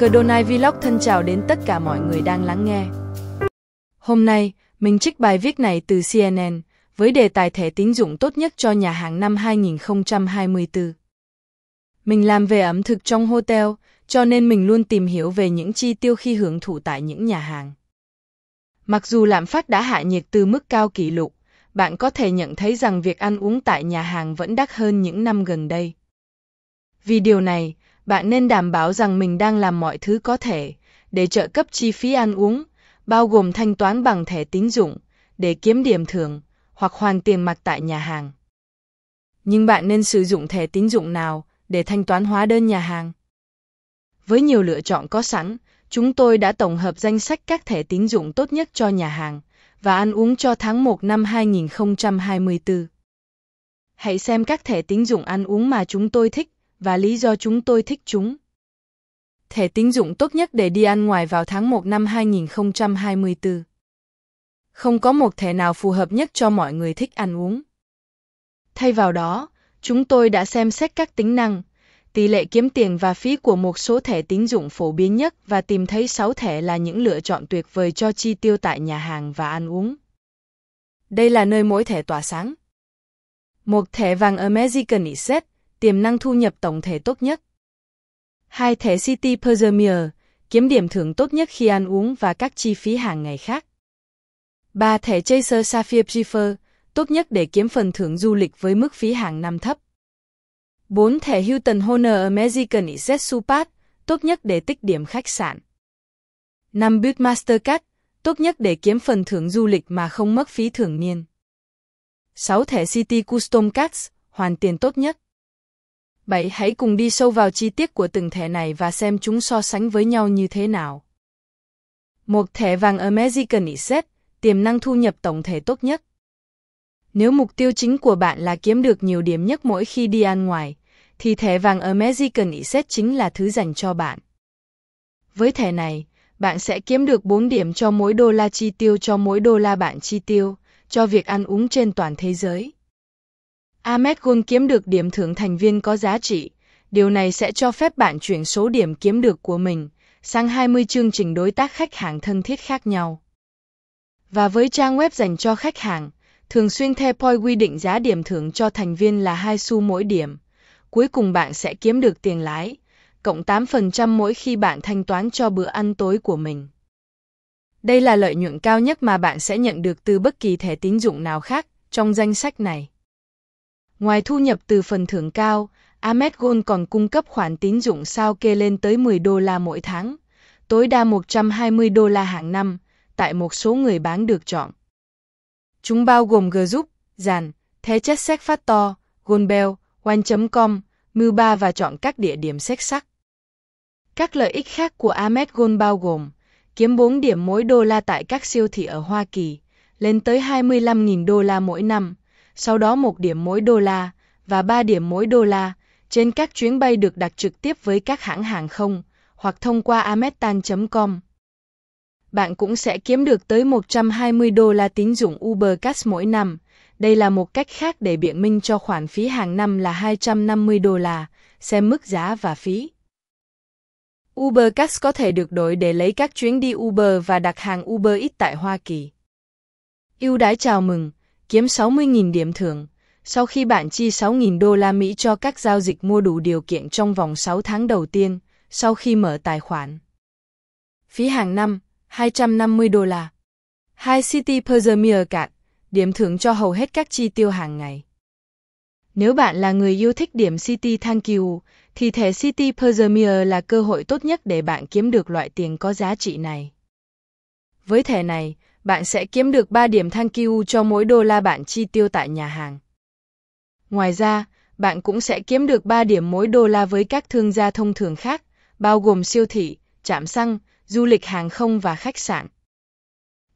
Cardonai Vlog thân chào đến tất cả mọi người đang lắng nghe. Hôm nay, mình trích bài viết này từ CNN với đề tài thẻ tín dụng tốt nhất cho nhà hàng năm 2024. Mình làm về ẩm thực trong hotel, cho nên mình luôn tìm hiểu về những chi tiêu khi hưởng thụ tại những nhà hàng. Mặc dù lạm phát đã hạ nhiệt từ mức cao kỷ lục, bạn có thể nhận thấy rằng việc ăn uống tại nhà hàng vẫn đắt hơn những năm gần đây. Vì điều này, bạn nên đảm bảo rằng mình đang làm mọi thứ có thể để trợ cấp chi phí ăn uống, bao gồm thanh toán bằng thẻ tín dụng, để kiếm điểm thưởng, hoặc hoàn tiền mặt tại nhà hàng. Nhưng bạn nên sử dụng thẻ tín dụng nào để thanh toán hóa đơn nhà hàng? Với nhiều lựa chọn có sẵn, chúng tôi đã tổng hợp danh sách các thẻ tín dụng tốt nhất cho nhà hàng và ăn uống cho tháng 1 năm 2024. Hãy xem các thẻ tín dụng ăn uống mà chúng tôi thích và lý do chúng tôi thích chúng. Thẻ tín dụng tốt nhất để đi ăn ngoài vào tháng 1 năm 2024. Không có một thẻ nào phù hợp nhất cho mọi người thích ăn uống. Thay vào đó, chúng tôi đã xem xét các tính năng, tỷ lệ kiếm tiền và phí của một số thẻ tín dụng phổ biến nhất và tìm thấy 6 thẻ là những lựa chọn tuyệt vời cho chi tiêu tại nhà hàng và ăn uống. Đây là nơi mỗi thẻ tỏa sáng. Một thẻ vàng American Express tiềm năng thu nhập tổng thể tốt nhất. Hai thẻ City Premier kiếm điểm thưởng tốt nhất khi ăn uống và các chi phí hàng ngày khác. Ba thẻ Chaser Sapphire Prefer, tốt nhất để kiếm phần thưởng du lịch với mức phí hàng năm thấp. 4 thẻ Hilton Honor American Express Supat, tốt nhất để tích điểm khách sạn. 5 Build Mastercard, tốt nhất để kiếm phần thưởng du lịch mà không mất phí thường niên. 6 thẻ City Custom Cards, hoàn tiền tốt nhất. 7. Hãy cùng đi sâu vào chi tiết của từng thẻ này và xem chúng so sánh với nhau như thế nào. Một thẻ vàng American Express, tiềm năng thu nhập tổng thể tốt nhất. Nếu mục tiêu chính của bạn là kiếm được nhiều điểm nhất mỗi khi đi ăn ngoài, thì thẻ vàng American Express chính là thứ dành cho bạn. Với thẻ này, bạn sẽ kiếm được 4 điểm cho mỗi đô la chi tiêu cho mỗi đô la bạn chi tiêu, cho việc ăn uống trên toàn thế giới. Amegon kiếm được điểm thưởng thành viên có giá trị. Điều này sẽ cho phép bạn chuyển số điểm kiếm được của mình sang 20 chương trình đối tác khách hàng thân thiết khác nhau. Và với trang web dành cho khách hàng, thường xuyên Thepoi quy định giá điểm thưởng cho thành viên là 2 xu mỗi điểm. Cuối cùng bạn sẽ kiếm được tiền lãi, cộng 8% mỗi khi bạn thanh toán cho bữa ăn tối của mình. Đây là lợi nhuận cao nhất mà bạn sẽ nhận được từ bất kỳ thẻ tín dụng nào khác trong danh sách này. Ngoài thu nhập từ phần thưởng cao, Amed Gold còn cung cấp khoản tín dụng sao kê lên tới 10 đô la mỗi tháng, tối đa 120 đô la hàng năm, tại một số người bán được chọn. Chúng bao gồm Group, Giàn, Thế chất Sách Phát To, Goldbell, One.com, Mưu3 và chọn các địa điểm xét sắc. Các lợi ích khác của Amed Gold bao gồm kiếm 4 điểm mỗi đô la tại các siêu thị ở Hoa Kỳ, lên tới 25.000 đô la mỗi năm, sau đó một điểm mỗi đô la và 3 điểm mỗi đô la trên các chuyến bay được đặt trực tiếp với các hãng hàng không hoặc thông qua ametan.com. Bạn cũng sẽ kiếm được tới 120 đô la tín dụng Uber Cash mỗi năm. Đây là một cách khác để biện minh cho khoản phí hàng năm là 250 đô la, xem mức giá và phí. Uber Cash có thể được đổi để lấy các chuyến đi Uber và đặt hàng Uber Eats tại Hoa Kỳ. Ưu đãi chào mừng kiếm 60.000 điểm thưởng. Sau khi bạn chi 6.000 đô la Mỹ cho các giao dịch mua đủ điều kiện trong vòng 6 tháng đầu tiên, sau khi mở tài khoản. Phí hàng năm, 250 đô la. Hai City Persermere cạn, điểm thưởng cho hầu hết các chi tiêu hàng ngày. Nếu bạn là người yêu thích điểm City Thank You, thì thẻ City Persermere là cơ hội tốt nhất để bạn kiếm được loại tiền có giá trị này. Với thẻ này, bạn sẽ kiếm được 3 điểm thank you cho mỗi đô la bạn chi tiêu tại nhà hàng. Ngoài ra, bạn cũng sẽ kiếm được 3 điểm mỗi đô la với các thương gia thông thường khác, bao gồm siêu thị, trạm xăng, du lịch hàng không và khách sạn.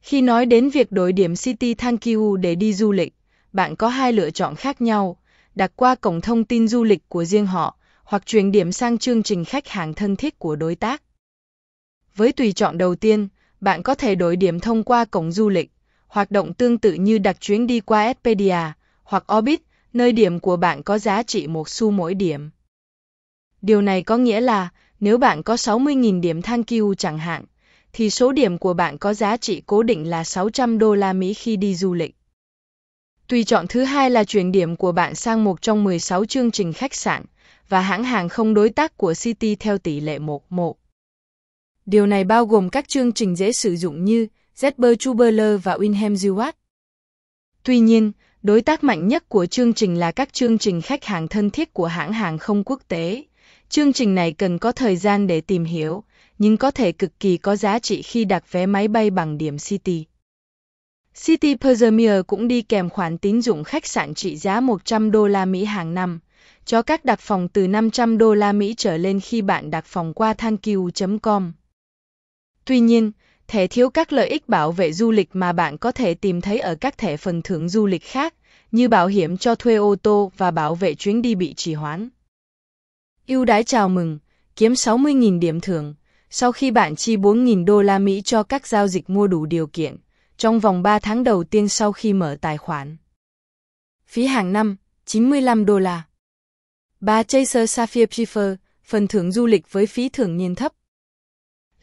Khi nói đến việc đổi điểm City Thank You để đi du lịch, bạn có hai lựa chọn khác nhau, đặt qua cổng thông tin du lịch của riêng họ, hoặc chuyển điểm sang chương trình khách hàng thân thiết của đối tác. Với tùy chọn đầu tiên, bạn có thể đổi điểm thông qua cổng du lịch. Hoạt động tương tự như đặt chuyến đi qua Expedia hoặc Orbit, nơi điểm của bạn có giá trị một xu mỗi điểm. Điều này có nghĩa là nếu bạn có 60.000 điểm thank you chẳng hạn, thì số điểm của bạn có giá trị cố định là 600 đô la Mỹ khi đi du lịch. Tùy chọn thứ hai là chuyển điểm của bạn sang một trong 16 chương trình khách sạn và hãng hàng không đối tác của City theo tỷ lệ 1-1. Điều này bao gồm các chương trình dễ sử dụng như Zber Tuberler và Winhem Zewatt. Tuy nhiên, đối tác mạnh nhất của chương trình là các chương trình khách hàng thân thiết của hãng hàng không quốc tế. Chương trình này cần có thời gian để tìm hiểu, nhưng có thể cực kỳ có giá trị khi đặt vé máy bay bằng điểm City. City Premier cũng đi kèm khoản tín dụng khách sạn trị giá 100 đô la Mỹ hàng năm, cho các đặt phòng từ 500 đô la Mỹ trở lên khi bạn đặt phòng qua thankyou.com. Tuy nhiên, thể thiếu các lợi ích bảo vệ du lịch mà bạn có thể tìm thấy ở các thẻ phần thưởng du lịch khác, như bảo hiểm cho thuê ô tô và bảo vệ chuyến đi bị trì hoãn. Ưu đãi chào mừng, kiếm 60.000 điểm thưởng. Sau khi bạn chi 4.000 đô la Mỹ cho các giao dịch mua đủ điều kiện, trong vòng 3 tháng đầu tiên sau khi mở tài khoản. Phí hàng năm, 95 đô la. 3. Chaser Sapphire Prefer, phần thưởng du lịch với phí thưởng nhiên thấp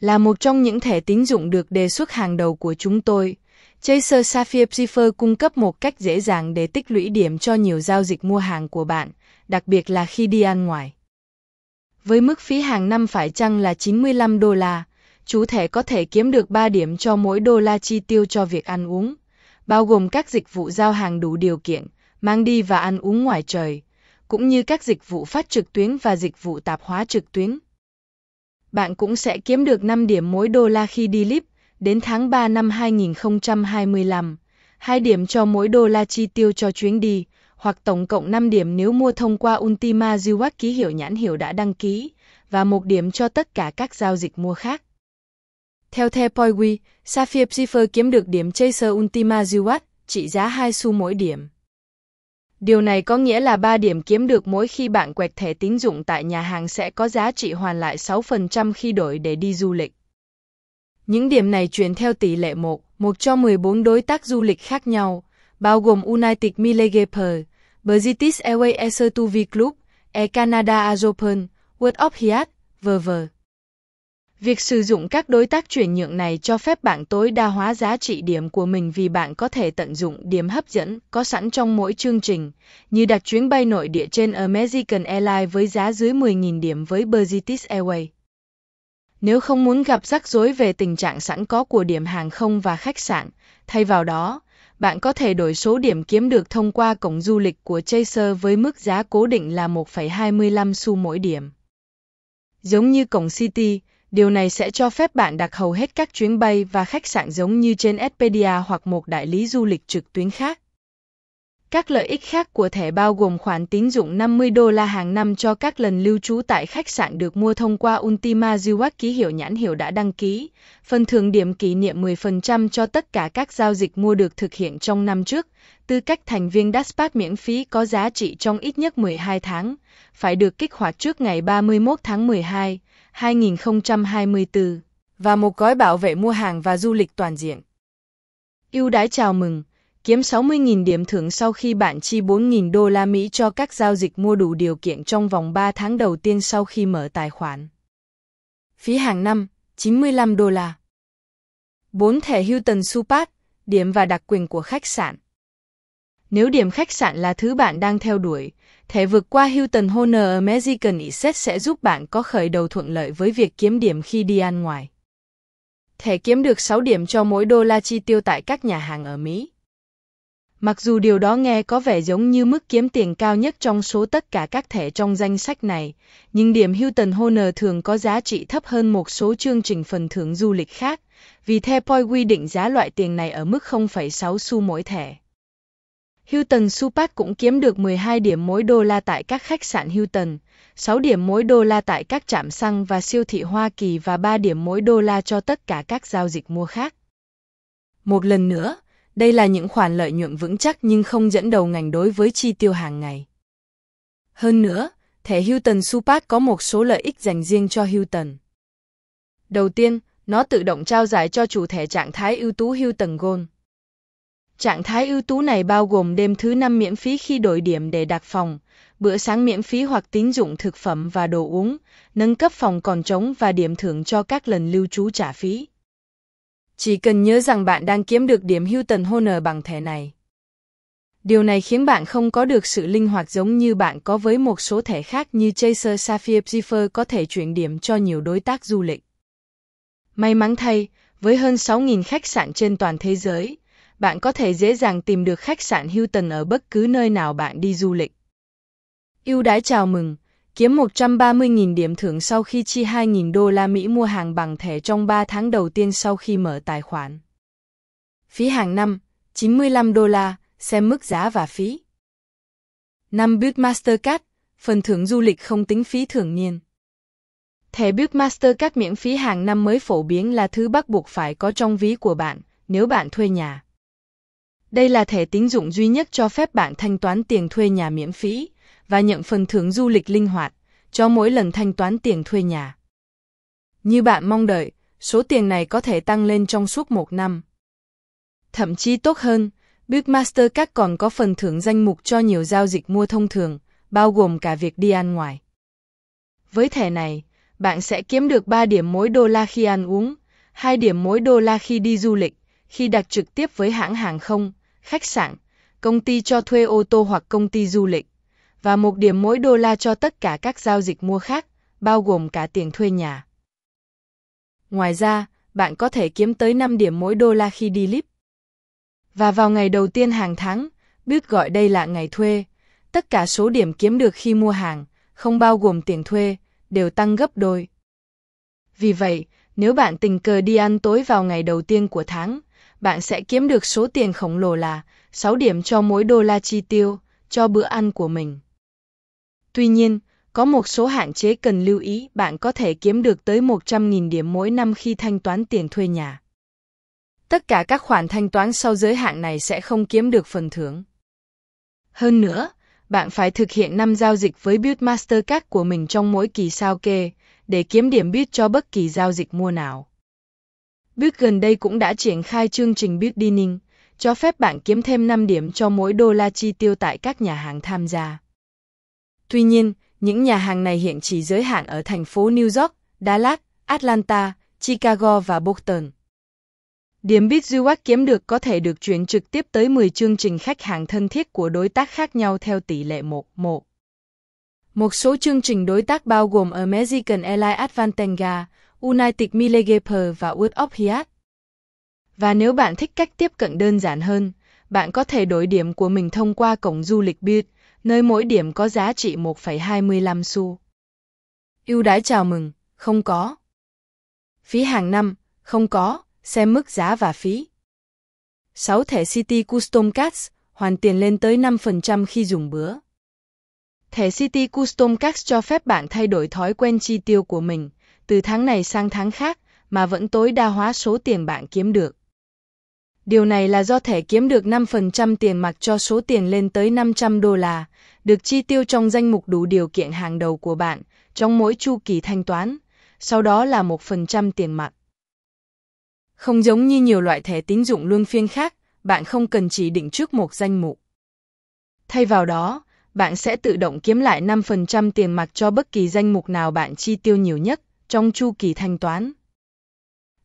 là một trong những thẻ tín dụng được đề xuất hàng đầu của chúng tôi. Chaser Sapphire Cipher cung cấp một cách dễ dàng để tích lũy điểm cho nhiều giao dịch mua hàng của bạn, đặc biệt là khi đi ăn ngoài. Với mức phí hàng năm phải chăng là 95 đô la, chủ thẻ có thể kiếm được 3 điểm cho mỗi đô la chi tiêu cho việc ăn uống, bao gồm các dịch vụ giao hàng đủ điều kiện, mang đi và ăn uống ngoài trời, cũng như các dịch vụ phát trực tuyến và dịch vụ tạp hóa trực tuyến bạn cũng sẽ kiếm được 5 điểm mỗi đô la khi đi clip. Đến tháng 3 năm 2025, 2 điểm cho mỗi đô la chi tiêu cho chuyến đi, hoặc tổng cộng 5 điểm nếu mua thông qua Ultima Ziwak ký hiệu nhãn hiệu đã đăng ký, và một điểm cho tất cả các giao dịch mua khác. Theo The Poiwi, Sapphire Cipher kiếm được điểm Chaser Ultima Ziwak, trị giá 2 xu mỗi điểm. Điều này có nghĩa là 3 điểm kiếm được mỗi khi bạn quẹt thẻ tín dụng tại nhà hàng sẽ có giá trị hoàn lại 6% khi đổi để đi du lịch. Những điểm này chuyển theo tỷ lệ 1, 1 cho 14 đối tác du lịch khác nhau, bao gồm United Milegeper, British Airways Air Tour V Club, Air Canada Azopen, World of Hyatt, v.v. Việc sử dụng các đối tác chuyển nhượng này cho phép bạn tối đa hóa giá trị điểm của mình vì bạn có thể tận dụng điểm hấp dẫn có sẵn trong mỗi chương trình, như đặt chuyến bay nội địa trên American Airlines với giá dưới 10.000 điểm với British Airways. Nếu không muốn gặp rắc rối về tình trạng sẵn có của điểm hàng không và khách sạn, thay vào đó, bạn có thể đổi số điểm kiếm được thông qua cổng du lịch của Chaser với mức giá cố định là 1,25 xu mỗi điểm. Giống như cổng City, Điều này sẽ cho phép bạn đặt hầu hết các chuyến bay và khách sạn giống như trên Expedia hoặc một đại lý du lịch trực tuyến khác. Các lợi ích khác của thẻ bao gồm khoản tín dụng 50 đô la hàng năm cho các lần lưu trú tại khách sạn được mua thông qua Ultima Zuwak ký hiệu nhãn hiệu đã đăng ký, phần thưởng điểm kỷ niệm 10% cho tất cả các giao dịch mua được thực hiện trong năm trước, tư cách thành viên Daspat miễn phí có giá trị trong ít nhất 12 tháng, phải được kích hoạt trước ngày 31 tháng 12, 2024 và một gói bảo vệ mua hàng và du lịch toàn diện. Ưu đãi chào mừng, kiếm 60.000 điểm thưởng sau khi bạn chi 4.000 đô la Mỹ cho các giao dịch mua đủ điều kiện trong vòng 3 tháng đầu tiên sau khi mở tài khoản. Phí hàng năm, 95 đô la. 4 thẻ Hilton Super, điểm và đặc quyền của khách sạn. Nếu điểm khách sạn là thứ bạn đang theo đuổi, thẻ vượt qua Hilton Honor American Express sẽ giúp bạn có khởi đầu thuận lợi với việc kiếm điểm khi đi ăn ngoài. Thẻ kiếm được 6 điểm cho mỗi đô la chi tiêu tại các nhà hàng ở Mỹ. Mặc dù điều đó nghe có vẻ giống như mức kiếm tiền cao nhất trong số tất cả các thẻ trong danh sách này, nhưng điểm Hilton Honor thường có giá trị thấp hơn một số chương trình phần thưởng du lịch khác, vì theo Poi quy định giá loại tiền này ở mức 0,6 xu mỗi thẻ. Hilton Supac cũng kiếm được 12 điểm mỗi đô la tại các khách sạn Hilton, 6 điểm mỗi đô la tại các trạm xăng và siêu thị Hoa Kỳ và 3 điểm mỗi đô la cho tất cả các giao dịch mua khác. Một lần nữa, đây là những khoản lợi nhuận vững chắc nhưng không dẫn đầu ngành đối với chi tiêu hàng ngày. Hơn nữa, thẻ Hilton Supac có một số lợi ích dành riêng cho Hilton. Đầu tiên, nó tự động trao giải cho chủ thẻ trạng thái ưu tú Hilton Gold. Trạng thái ưu tú này bao gồm đêm thứ năm miễn phí khi đổi điểm để đặt phòng, bữa sáng miễn phí hoặc tín dụng thực phẩm và đồ uống, nâng cấp phòng còn trống và điểm thưởng cho các lần lưu trú trả phí. Chỉ cần nhớ rằng bạn đang kiếm được điểm Hilton Honor bằng thẻ này. Điều này khiến bạn không có được sự linh hoạt giống như bạn có với một số thẻ khác như Chaser Sapphire Zephyr có thể chuyển điểm cho nhiều đối tác du lịch. May mắn thay, với hơn 6.000 khách sạn trên toàn thế giới, bạn có thể dễ dàng tìm được khách sạn Hilton ở bất cứ nơi nào bạn đi du lịch. Ưu đãi chào mừng, kiếm 130.000 điểm thưởng sau khi chi 2.000 đô la Mỹ mua hàng bằng thẻ trong 3 tháng đầu tiên sau khi mở tài khoản. Phí hàng năm, 95 đô la, xem mức giá và phí. 5. Build Mastercard, phần thưởng du lịch không tính phí thường niên. Thẻ Build Mastercard miễn phí hàng năm mới phổ biến là thứ bắt buộc phải có trong ví của bạn nếu bạn thuê nhà. Đây là thẻ tín dụng duy nhất cho phép bạn thanh toán tiền thuê nhà miễn phí và nhận phần thưởng du lịch linh hoạt cho mỗi lần thanh toán tiền thuê nhà. Như bạn mong đợi, số tiền này có thể tăng lên trong suốt một năm. Thậm chí tốt hơn, Build Mastercard còn có phần thưởng danh mục cho nhiều giao dịch mua thông thường, bao gồm cả việc đi ăn ngoài. Với thẻ này, bạn sẽ kiếm được 3 điểm mỗi đô la khi ăn uống, 2 điểm mỗi đô la khi đi du lịch, khi đặt trực tiếp với hãng hàng không khách sạn, công ty cho thuê ô tô hoặc công ty du lịch, và một điểm mỗi đô la cho tất cả các giao dịch mua khác, bao gồm cả tiền thuê nhà. Ngoài ra, bạn có thể kiếm tới 5 điểm mỗi đô la khi đi Lip. Và vào ngày đầu tiên hàng tháng, biết gọi đây là ngày thuê, tất cả số điểm kiếm được khi mua hàng, không bao gồm tiền thuê, đều tăng gấp đôi. Vì vậy, nếu bạn tình cờ đi ăn tối vào ngày đầu tiên của tháng, bạn sẽ kiếm được số tiền khổng lồ là 6 điểm cho mỗi đô la chi tiêu cho bữa ăn của mình. Tuy nhiên, có một số hạn chế cần lưu ý bạn có thể kiếm được tới 100.000 điểm mỗi năm khi thanh toán tiền thuê nhà. Tất cả các khoản thanh toán sau giới hạn này sẽ không kiếm được phần thưởng. Hơn nữa, bạn phải thực hiện 5 giao dịch với Build Mastercard của mình trong mỗi kỳ sao kê để kiếm điểm Build cho bất kỳ giao dịch mua nào. Bit gần đây cũng đã triển khai chương trình Bit Dining, cho phép bạn kiếm thêm 5 điểm cho mỗi đô la chi tiêu tại các nhà hàng tham gia. Tuy nhiên, những nhà hàng này hiện chỉ giới hạn ở thành phố New York, Dallas, Atlanta, Chicago và Boston. Điểm Bit Rewards kiếm được có thể được chuyển trực tiếp tới 10 chương trình khách hàng thân thiết của đối tác khác nhau theo tỷ lệ 1-1. Một số chương trình đối tác bao gồm American Airlines Advantage, United Millegeper và Wood of Hiat. Và nếu bạn thích cách tiếp cận đơn giản hơn, bạn có thể đổi điểm của mình thông qua cổng du lịch Build, nơi mỗi điểm có giá trị 1,25 xu. Ưu đãi chào mừng, không có. Phí hàng năm, không có, xem mức giá và phí. 6 thẻ City Custom Cards, hoàn tiền lên tới 5% khi dùng bữa. Thẻ City Custom Cards cho phép bạn thay đổi thói quen chi tiêu của mình, từ tháng này sang tháng khác mà vẫn tối đa hóa số tiền bạn kiếm được. Điều này là do thẻ kiếm được 5% tiền mặc cho số tiền lên tới 500 đô la, được chi tiêu trong danh mục đủ điều kiện hàng đầu của bạn trong mỗi chu kỳ thanh toán, sau đó là 1% tiền mặt. Không giống như nhiều loại thẻ tín dụng luân phiên khác, bạn không cần chỉ định trước một danh mục. Thay vào đó, bạn sẽ tự động kiếm lại 5% tiền mặt cho bất kỳ danh mục nào bạn chi tiêu nhiều nhất, trong chu kỳ thanh toán.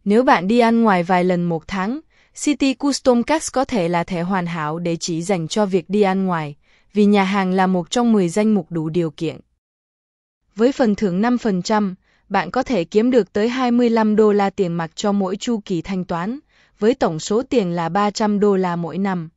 Nếu bạn đi ăn ngoài vài lần một tháng, City Custom Cash có thể là thẻ hoàn hảo để chỉ dành cho việc đi ăn ngoài, vì nhà hàng là một trong 10 danh mục đủ điều kiện. Với phần thưởng 5%, bạn có thể kiếm được tới 25 đô la tiền mặt cho mỗi chu kỳ thanh toán, với tổng số tiền là 300 đô la mỗi năm.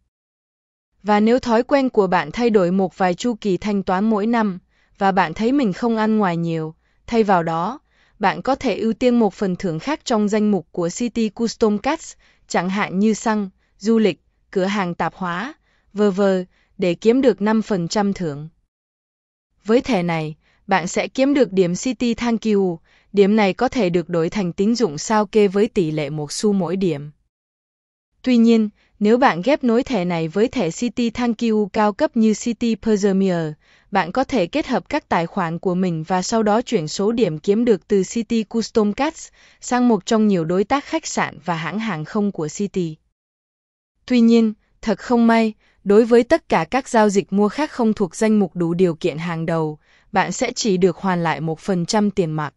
Và nếu thói quen của bạn thay đổi một vài chu kỳ thanh toán mỗi năm, và bạn thấy mình không ăn ngoài nhiều, thay vào đó, bạn có thể ưu tiên một phần thưởng khác trong danh mục của City Custom Cats, chẳng hạn như xăng, du lịch, cửa hàng tạp hóa, v.v., để kiếm được 5% thưởng. Với thẻ này, bạn sẽ kiếm được điểm City Thank You, điểm này có thể được đổi thành tín dụng sao kê với tỷ lệ một xu mỗi điểm. Tuy nhiên, nếu bạn ghép nối thẻ này với thẻ City Thank You cao cấp như City Premier, bạn có thể kết hợp các tài khoản của mình và sau đó chuyển số điểm kiếm được từ City Custom Cats sang một trong nhiều đối tác khách sạn và hãng hàng không của City. Tuy nhiên, thật không may, đối với tất cả các giao dịch mua khác không thuộc danh mục đủ điều kiện hàng đầu, bạn sẽ chỉ được hoàn lại 1% tiền mặt.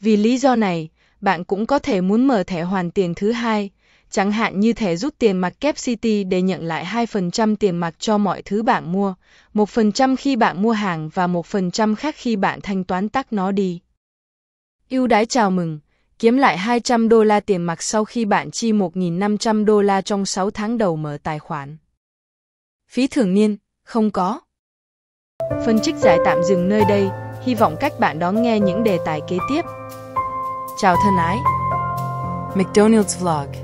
Vì lý do này, bạn cũng có thể muốn mở thẻ hoàn tiền thứ hai, Chẳng hạn như thẻ rút tiền mặt Kép City để nhận lại 2% tiền mặt cho mọi thứ bạn mua, 1% khi bạn mua hàng và 1% khác khi bạn thanh toán tắt nó đi. Ưu đãi chào mừng, kiếm lại 200 đô la tiền mặt sau khi bạn chi 1.500 đô la trong 6 tháng đầu mở tài khoản. Phí thường niên, không có. Phân trích giải tạm dừng nơi đây, hy vọng các bạn đón nghe những đề tài kế tiếp. Chào thân ái! McDonald's Vlog